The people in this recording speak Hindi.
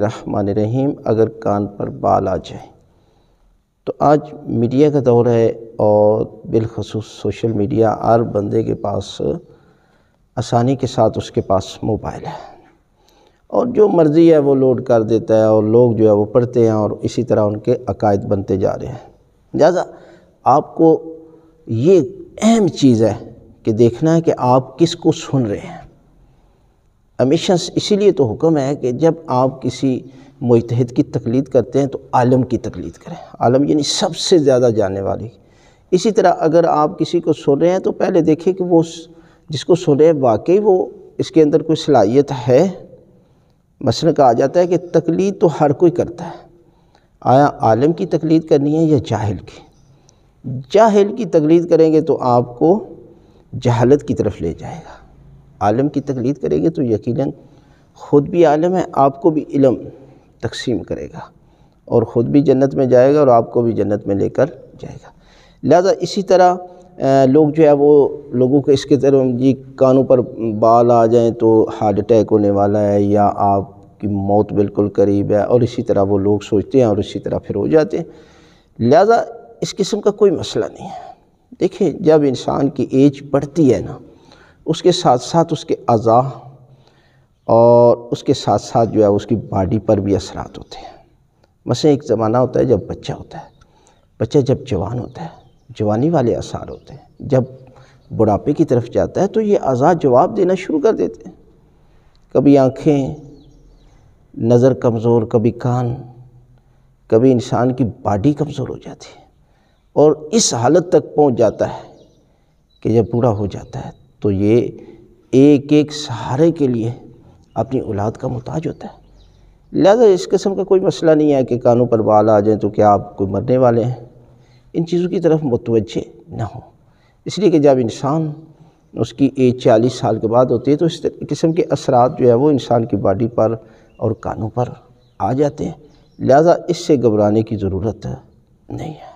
रहमान रहीम अगर कान पर बाल आ जाए तो आज मीडिया का दौर है और बिलखसूस सोशल मीडिया हर बंदे के पास आसानी के साथ उसके पास मोबाइल है और जो मर्ज़ी है वो लोड कर देता है और लोग जो है वो पढ़ते हैं और इसी तरह उनके अकायद बनते जा रहे हैं लिहाजा आपको ये अहम चीज़ है कि देखना है कि आप किस को सुन रहे हैं हमेशा इसीलिए तो हुक्म है कि जब आप किसी मुतहद की तकलीद करते हैं तो आलम की तकलीद करें आलम यानी सबसे ज़्यादा जानने वाली इसी तरह अगर आप किसी को सुन रहे हैं तो पहले देखें कि वो जिसको सुन रहे हैं वाकई वो इसके अंदर कोई सलाहियत है का कहा जाता है कि तकलीद तो हर कोई करता है आया आलम की तकलीद करनी है या जाहिल की जाहिल की तकलीद करेंगे तो आपको जहालत की तरफ ले जाएगा आलम की तकलीद करेगी तो यकीनन ख़ुद भी आलम है आपको भी इलम तकसीम करेगा और ख़ुद भी जन्नत में जाएगा और आपको भी जन्नत में लेकर जाएगा लिहाजा इसी तरह लोग जो है वो लोगों को इसके तरफ जी कानों पर बाल आ जाएँ तो हार्ट अटैक होने वाला है या आपकी मौत बिल्कुल करीब है और इसी तरह वो लोग सोचते हैं और इसी तरह फिर हो जाते हैं लिहाजा इस किस्म का कोई मसला नहीं है देखिए जब इंसान की एज बढ़ती है ना उसके साथ साथ उसके अज़ा और उसके साथ साथ जो है उसकी बॉडी पर भी असरात होते हैं मसलन एक ज़माना होता है जब बच्चा होता है बच्चा जब जवान होता है जवानी वाले आसार होते हैं जब बुढ़ापे की तरफ जाता है तो ये आज़ाद जवाब देना शुरू कर देते हैं कभी आँखें नज़र कमज़ोर कभी कान कभी इंसान की बॉडी कमज़ोर हो जाती है और इस हालत तक पहुंच जाता है कि जब बूढ़ा हो जाता है तो ये एक एक सहारे के लिए अपनी औलाद का मोहताज होता है लिहाजा इस किस्म का कोई मसला नहीं है कि कानों पर बाल आ जाएँ तो क्या आप कोई मरने वाले हैं इन चीज़ों की तरफ मुतवजे ना हो इसलिए कि जब इंसान उसकी एज चालीस साल के बाद होती है तो इस किस्म के असरात जो है वो इंसान की बॉडी पर और कानों पर आ जाते हैं लिहाजा इससे घबराने की ज़रूरत नहीं है